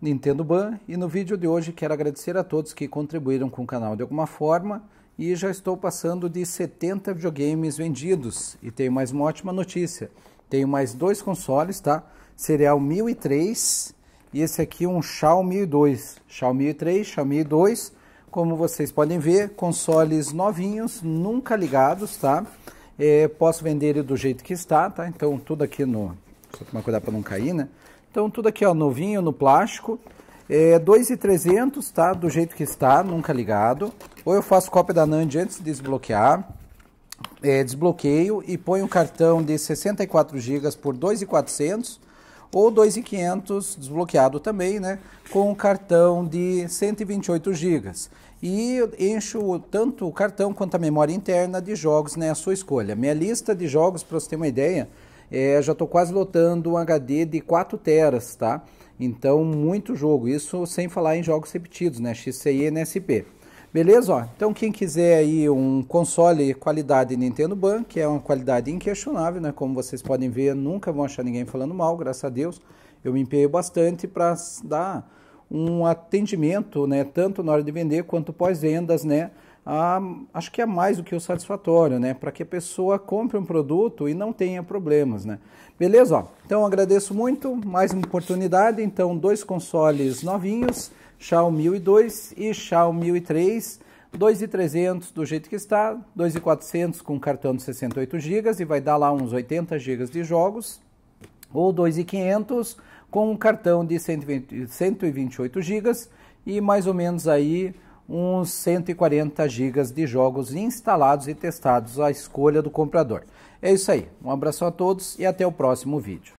Nintendo Ban e no vídeo de hoje quero agradecer a todos que contribuíram com o canal de alguma forma e já estou passando de 70 videogames vendidos e tenho mais uma ótima notícia. Tenho mais dois consoles, tá? Serial 1003 e esse aqui um Xiaomi 2, Xiaomi 3, Xiaomi 2. Como vocês podem ver, consoles novinhos, nunca ligados, tá? É, posso vender ele do jeito que está, tá? Então tudo aqui no... Só tomar cuidado para não cair, né? Então tudo aqui ó, novinho no plástico. É 2,300, tá? Do jeito que está, nunca ligado. Ou eu faço cópia da NAND antes de desbloquear. É, desbloqueio e ponho um cartão de 64 GB por 2,400 ou 2,500 desbloqueado também, né? Com um cartão de 128 GB. E encho tanto o cartão quanto a memória interna de jogos, né? A sua escolha. Minha lista de jogos, para você ter uma ideia, é, já estou quase lotando um HD de 4 teras, tá? Então, muito jogo. Isso sem falar em jogos repetidos, né? XCI e NSP. Beleza? Ó, então, quem quiser aí um console qualidade Nintendo Ban, que é uma qualidade inquestionável, né? Como vocês podem ver, nunca vão achar ninguém falando mal, graças a Deus. Eu me empenho bastante para dar um atendimento, né? Tanto na hora de vender quanto pós-vendas, né? a, acho que é mais do que o satisfatório, né? Para que a pessoa compre um produto e não tenha problemas, né? Beleza? Ó, então agradeço muito, mais uma oportunidade. Então, dois consoles novinhos, Xiaomi 1002 e Xiaomi 1003. 2,300 do jeito que está, 2,400 com cartão de 68 GB e vai dar lá uns 80 GB de jogos, ou 2,500 com um cartão de 128 GB e mais ou menos aí uns 140 gigas de jogos instalados e testados à escolha do comprador. É isso aí, um abraço a todos e até o próximo vídeo.